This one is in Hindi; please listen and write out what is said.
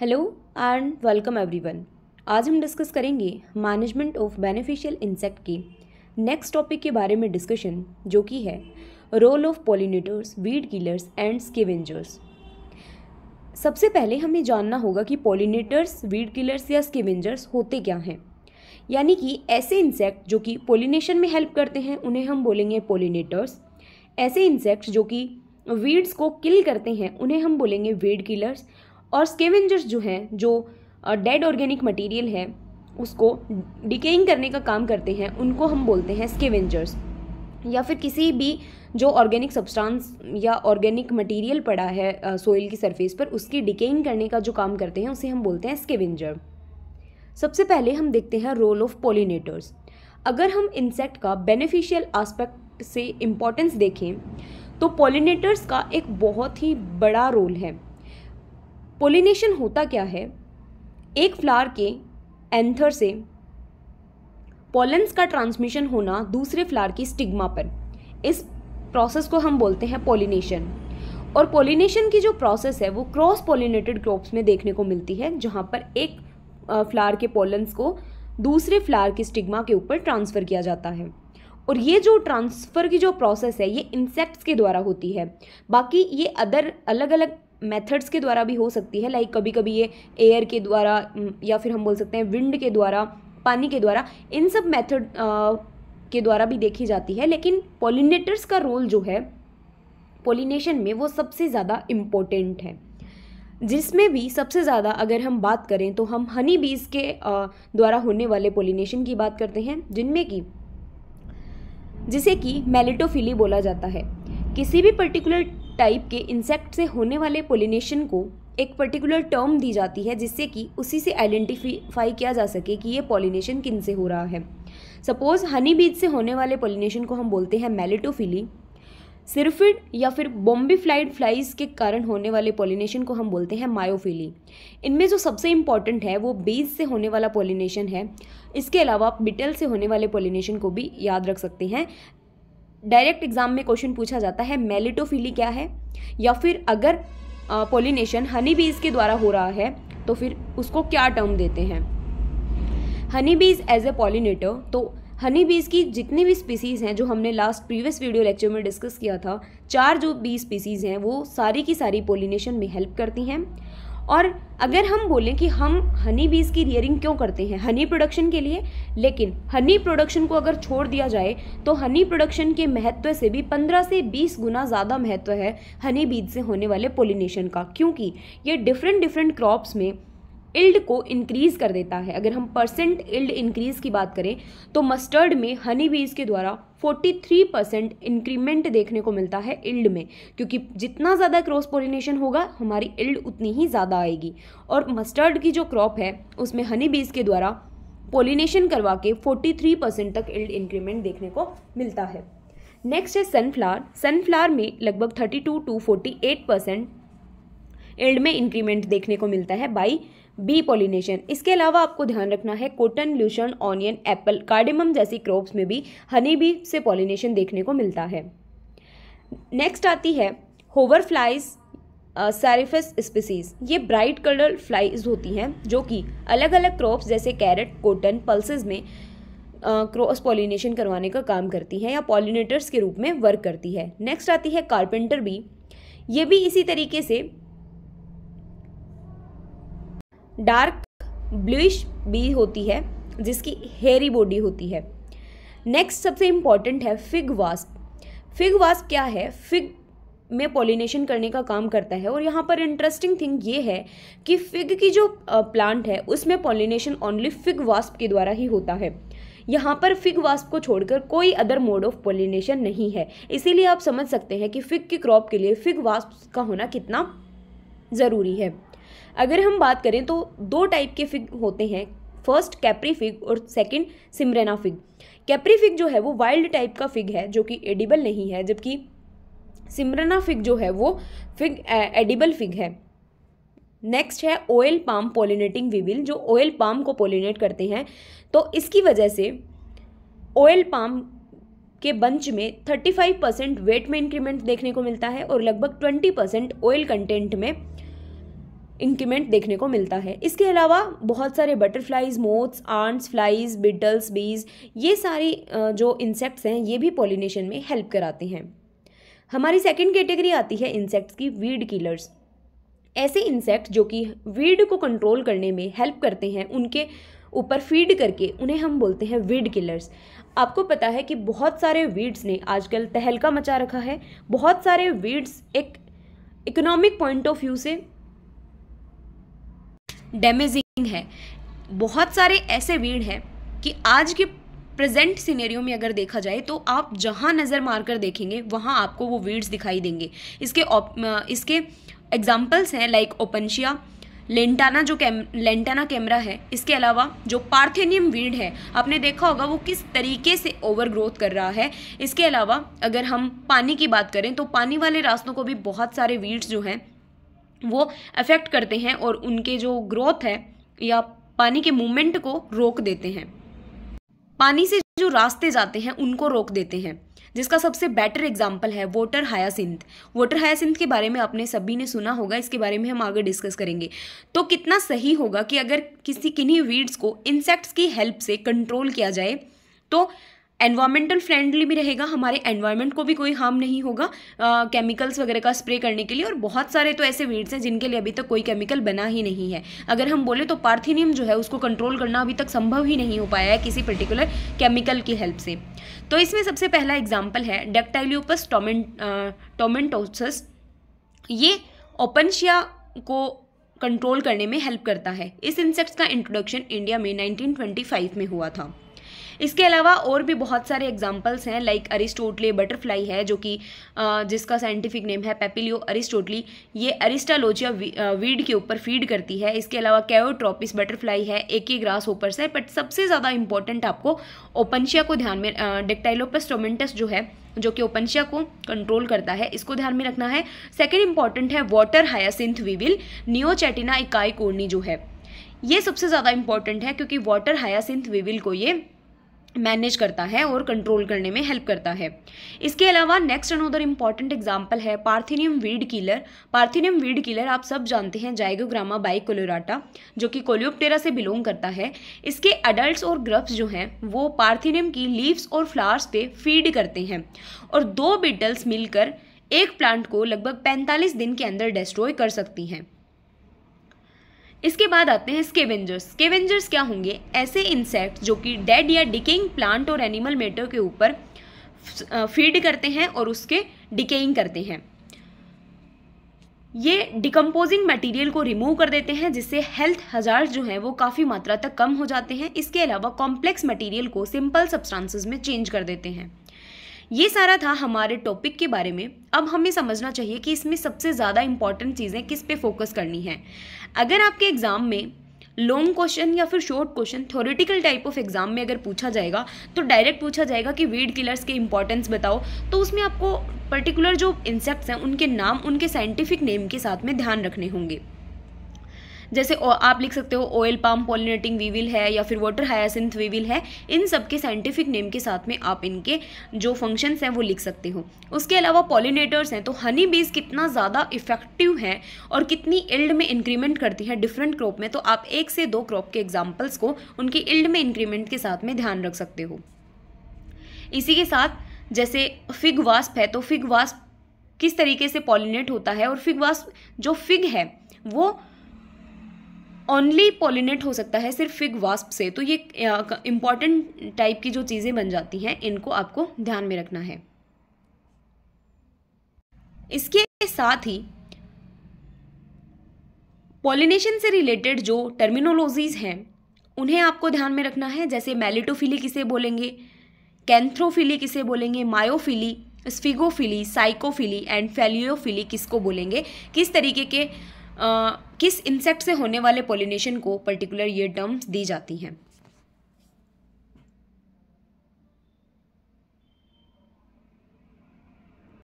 हेलो एंड वेलकम एवरीवन आज हम डिस्कस करेंगे मैनेजमेंट ऑफ बेनिफिशियल इंसेक्ट की नेक्स्ट टॉपिक के बारे में डिस्कशन जो कि है role of pollinators weed killers and scavengers सबसे पहले हमें जानना होगा कि पोलिनेटर्स वीड किलर्स या स्केवेंजर्स होते क्या हैं यानी कि ऐसे इंसेक्ट जो कि पोलिनेशन में हेल्प करते हैं उन्हें हम बोलेंगे पोलिनेटर्स ऐसे इंसेक्ट जो कि वीड्स को किल करते हैं उन्हें हम बोलेंगे वीड किलर्स और स्केवेंजर्स जो हैं जो डेड ऑर्गेनिक मटेरियल है उसको डिकेइंग करने का काम करते हैं उनको हम बोलते हैं स्केवेंजर्स या फिर किसी भी जो ऑर्गेनिक सब्सटेंस या ऑर्गेनिक मटेरियल पड़ा है सोइल की सरफेस पर उसकी डिकेइंग करने का जो काम करते हैं उसे हम बोलते हैं स्केवेंजर सबसे पहले हम देखते हैं रोल ऑफ पोलिनेटर्स अगर हम इंसेक्ट का बेनिफिशियल आस्पेक्ट से इम्पोर्टेंस देखें तो पोलिनेटर्स का एक बहुत ही बड़ा रोल है पोलिनेशन होता क्या है एक फ्लावर के एंथर से पोलेंस का ट्रांसमिशन होना दूसरे फ्लावर की स्टिग्मा पर इस प्रोसेस को हम बोलते हैं पोलिनेशन और पोलिनेशन की जो प्रोसेस है वो क्रॉस पोलिनेटेड क्रॉप्स में देखने को मिलती है जहाँ पर एक फ्लावर के पोलेंस को दूसरे फ्लावर की स्टिग्मा के ऊपर ट्रांसफ़र किया जाता है और ये जो ट्रांसफ़र की जो प्रोसेस है ये इंसेक्ट्स के द्वारा होती है बाकी ये अदर अलग अलग मेथड्स के द्वारा भी हो सकती है लाइक कभी कभी ये एयर के द्वारा या फिर हम बोल सकते हैं विंड के द्वारा पानी के द्वारा इन सब मेथड के द्वारा भी देखी जाती है लेकिन पोलिनेटर्स का रोल जो है पोलिनेशन में वो सबसे ज़्यादा इम्पोर्टेंट है जिसमें भी सबसे ज़्यादा अगर हम बात करें तो हम हनी बीज के द्वारा होने वाले पोलिनेशन की बात करते हैं जिनमें कि जिसे कि मेलिटोफिली बोला जाता है किसी भी पर्टिकुलर टाइप के इंसेक्ट से होने वाले पोलिनेशन को एक पर्टिकुलर टर्म दी जाती है जिससे कि उसी से आइडेंटिफाई किया जा सके कि ये पॉलिनेशन किन से हो रहा है सपोज हनी बीज से होने वाले पॉलिनेशन को हम बोलते हैं मेलेटोफिली सिरफिड या फिर बॉम्बे फ्लाइड फ्लाइज के कारण होने वाले पॉलिनेशन को हम बोलते हैं मायोफिली इनमें जो सबसे इम्पॉर्टेंट है वो बीज से होने वाला पॉलिनेशन है इसके अलावा आप बिटल से होने वाले पॉलिनेशन को भी याद रख सकते हैं डायरेक्ट एग्जाम में क्वेश्चन पूछा जाता है मेलिटोफिली क्या है या फिर अगर पोलिनेशन हनी बीज के द्वारा हो रहा है तो फिर उसको क्या टर्म देते हैं हनी बीज एज ए पॉलिनेटर तो हनी बीज की जितनी भी स्पीसीज़ हैं जो हमने लास्ट प्रीवियस वीडियो लेक्चर में डिस्कस किया था चार जो बी स्पीसीज़ हैं वो सारी की सारी पोलिनेशन में हेल्प करती हैं और अगर हम बोलें कि हम हनी बीज की रियरिंग क्यों करते हैं हनी प्रोडक्शन के लिए लेकिन हनी प्रोडक्शन को अगर छोड़ दिया जाए तो हनी प्रोडक्शन के महत्व से भी 15 से 20 गुना ज़्यादा महत्व है हनी बीज से होने वाले पोलिनेशन का क्योंकि ये डिफरेंट डिफरेंट क्रॉप्स में इल्ड को इंक्रीज कर देता है अगर हम परसेंट इल्ड इंक्रीज की बात करें तो मस्टर्ड में हनी बीज के द्वारा 43 परसेंट इंक्रीमेंट देखने को मिलता है इल्ड में क्योंकि जितना ज़्यादा क्रॉस पोलिनेशन होगा हमारी इल्ड उतनी ही ज़्यादा आएगी और मस्टर्ड की जो क्रॉप है उसमें हनी बीज के द्वारा पोलिनेशन करवा के 43 परसेंट तक इल्ड इंक्रीमेंट देखने को मिलता है नेक्स्ट है सनफ्लावर सनफ्लावर में लगभग 32 टू 48 परसेंट इल्ड में इंक्रीमेंट देखने को मिलता है बाई बी पोलिनेशन इसके अलावा आपको ध्यान रखना है cotton lucerne onion apple cardamom जैसी क्रॉप्स में भी हनी बी से पॉलिनेशन देखने को मिलता है नेक्स्ट आती है होवर फ्लाइज सैरिफस स्पीसीज ये ब्राइट कलर फ्लाइज होती हैं जो कि अलग अलग क्रॉप्स जैसे कैरेट कॉटन पल्सेज में क्रॉस पॉलिनेशन करवाने का काम करती हैं या पॉलिनेटर्स के रूप में वर्क करती है नेक्स्ट आती है कारपेंटर बी ये भी इसी तरीके से डार्क ब्लूश बी होती है जिसकी हेरी बॉडी होती है नेक्स्ट सबसे इम्पॉर्टेंट है फिग वास्प फिग वास्प क्या है फिग में पॉलिनेशन करने का काम करता है और यहाँ पर इंटरेस्टिंग थिंग ये है कि फिग की जो प्लांट है उसमें पॉलिनेशन ओनली फिग वास्प के द्वारा ही होता है यहाँ पर फिग वास्प को छोड़कर कोई अदर मोड ऑफ पॉलिनेशन नहीं है इसीलिए आप समझ सकते हैं कि फिग की क्रॉप के लिए फिग वास्प का होना कितना ज़रूरी है अगर हम बात करें तो दो टाइप के फिग होते हैं फर्स्ट कैप्री फिग और second Smyrna fig capri fig जो है वो वाइल्ड टाइप का फिग है जो कि एडिबल नहीं है जबकि सिमरेना फिग जो है वो फिग एडिबल फिग है नेक्स्ट है ऑयल पाम पोलिनेटिंग विविल जो ऑयल पाम को पोलिनेट करते हैं तो इसकी वजह से ऑयल पाम के बंच में 35 परसेंट वेट में इंक्रीमेंट देखने को मिलता है और लगभग 20 परसेंट ऑयल कंटेंट में इंक्रीमेंट देखने को मिलता है इसके अलावा बहुत सारे butterflies moths ants flies beetles bees ये सारी जो इंसेक्ट्स हैं ये भी पोलिनेशन में हेल्प कराते हैं हमारी सेकेंड कैटेगरी आती है इंसेक्ट्स की वीड किलर्स ऐसे इंसेक्ट जो कि वीड को कंट्रोल करने में हेल्प करते हैं उनके ऊपर फीड करके उन्हें हम बोलते हैं वीड किलर्स आपको पता है कि बहुत सारे वीड्स ने आजकल तहलका मचा रखा है बहुत सारे वीड्स एक इकोनॉमिक पॉइंट ऑफ व्यू से डैमेजिंग है बहुत सारे ऐसे वीण हैं कि आज के प्रेजेंट सिनेरियो में अगर देखा जाए तो आप जहाँ नज़र मारकर देखेंगे वहाँ आपको वो वीड्स दिखाई देंगे इसके इसके एग्जाम्पल्स हैं लाइक ओपनशिया लेंटाना जो कैम लेंटाना कैमरा है इसके अलावा जो पार्थेनियम वीड है आपने देखा होगा वो किस तरीके से ओवर ग्रोथ कर रहा है इसके अलावा अगर हम पानी की बात करें तो पानी वाले रास्तों को भी बहुत सारे वीड्स जो हैं वो अफेक्ट करते हैं और उनके जो ग्रोथ है या पानी के मूवमेंट को रोक देते हैं पानी से जो रास्ते जाते हैं उनको रोक देते हैं जिसका सबसे बेटर एग्जाम्पल है वोटर हायासिंथ वोटर हायासिंथ के बारे में आपने सभी ने सुना होगा इसके बारे में हम आगे डिस्कस करेंगे तो कितना सही होगा कि अगर किसी किन्हीं वीड्स को इंसेक्ट्स की हेल्प से कंट्रोल किया जाए तो एनवायरमेंटल फ्रेंडली भी रहेगा हमारे एनवायरमेंट को भी कोई हार्म नहीं होगा केमिकल्स वगैरह का स्प्रे करने के लिए और बहुत सारे तो ऐसे वीड्स हैं जिनके लिए अभी तक कोई केमिकल बना ही नहीं है अगर हम बोले तो पार्थिनियम जो है उसको कंट्रोल करना अभी तक संभव ही नहीं हो पाया है किसी पर्टिकुलर केमिकल की हेल्प से तो इसमें सबसे पहला एग्जाम्पल है डेक्टाइल्यूपस टोमेंट टोमेंटोसस ये ओपनशिया को कंट्रोल करने में हेल्प करता है इस इंसेक्ट्स का इंट्रोडक्शन इंडिया में 1925 में हुआ था इसके अलावा और भी बहुत सारे एग्जाम्पल्स हैं लाइक अरिस्टोटले बटरफ्लाई है जो कि जिसका साइंटिफिक नेम है पेपिलियो अरिस्टोटली ये अरिस्टालोजिया वीड के ऊपर फीड करती है इसके अलावा कैओट्रॉपिस बटरफ्लाई है एक ही ग्रास होपर्स है बट सबसे ज़्यादा इंपॉर्टेंट आपको ओपनशिया को ध्यान में डेक्टाइलोपस टोमेंटस जो है जो कि ओपनशिया को कंट्रोल करता है इसको ध्यान में रखना है सेकेंड इंपॉर्टेंट है water hyacinth weevil neochetina eichhorniae जो है ये सबसे ज़्यादा इंपॉर्टेंट है क्योंकि वाटर हायासिंथ विविल को ये मैनेज करता है और कंट्रोल करने में हेल्प करता है इसके अलावा नेक्स्ट अनोदर इम्पॉर्टेंट एग्जाम्पल है parthenium weed killer parthenium weed killer आप सब जानते हैं जाइगोग्रामा बाई कोलोराटा जो कि कोलियोप्टेरा से बिलोंग करता है इसके अडल्ट और ग्रब्स जो हैं वो पार्थिनियम की लीव्स और फ्लावर्स पे फीड करते हैं और दो बिटल्स मिलकर एक प्लांट को लगभग पैंतालीस दिन के अंदर डिस्ट्रॉय कर सकती हैं इसके बाद आते हैं स्केवेंजर्स स्केवेंजर्स क्या होंगे ऐसे इंसेक्ट जो कि डेड या डिकेइंग प्लांट और एनिमल मेटर के ऊपर फीड करते हैं और उसके डिकेइंग करते हैं ये डिकम्पोजिंग मटेरियल को रिमूव कर देते हैं जिससे हेल्थ हजार जो हैं वो काफ़ी मात्रा तक कम हो जाते हैं इसके अलावा कॉम्प्लेक्स मटेरियल को सिंपल सब्सटेंसेस में चेंज कर देते हैं ये सारा था हमारे टॉपिक के बारे में अब हमें समझना चाहिए कि इसमें सबसे ज़्यादा इंपॉर्टेंट चीज़ें किस पे फोकस करनी है अगर आपके एग्ज़ाम में लॉन्ग क्वेश्चन या फिर short question theoretical type of exam में अगर पूछा जाएगा तो डायरेक्ट पूछा जाएगा कि वीड किलर्स के इंपॉर्टेंस बताओ तो उसमें आपको पर्टिकुलर जो इंसेप्ट हैं उनके नाम उनके साइंटिफिक नेम के साथ में ध्यान रखने होंगे जैसे आप लिख सकते हो ऑयल पाम पोलिनेटिंग वीविल है या फिर वाटर हायासिंथ वीविल है इन सब के साइंटिफिक नेम के साथ में आप इनके जो फंक्शंस हैं वो लिख सकते हो उसके अलावा पॉलिनेटर्स हैं तो हनी बीज कितना ज़्यादा इफेक्टिव है और कितनी इल्ड में इंक्रीमेंट करती है डिफरेंट क्रॉप में तो आप एक से दो क्रॉप के एग्जाम्पल्स को उनकी इल्ड में इंक्रीमेंट के साथ में ध्यान रख सकते हो इसी के साथ जैसे फिग वास्प है तो फिग वास्प किस तरीके से पॉलिनेट होता है और फिग वास्प जो फिग है वो ओनली पोलिनेट हो सकता है सिर्फ फिग वास्प से तो ये इम्पॉर्टेंट टाइप की जो चीज़ें बन जाती हैं इनको आपको ध्यान में रखना है इसके साथ ही पॉलिनेशन से रिलेटेड जो टर्मिनोलॉजीज़ हैं उन्हें आपको ध्यान में रखना है जैसे मेलिटोफिली किसे बोलेंगे कैंथ्रोफिली किसे बोलेंगे मायोफिली स्फिगोफिली साइकोफिली एंड फेलियोफिली किसको बोलेंगे किस तरीके के आ, किस इंसेक्ट से होने वाले पोलिनेशन को पर्टिकुलर ये टर्म्स दी जाती हैं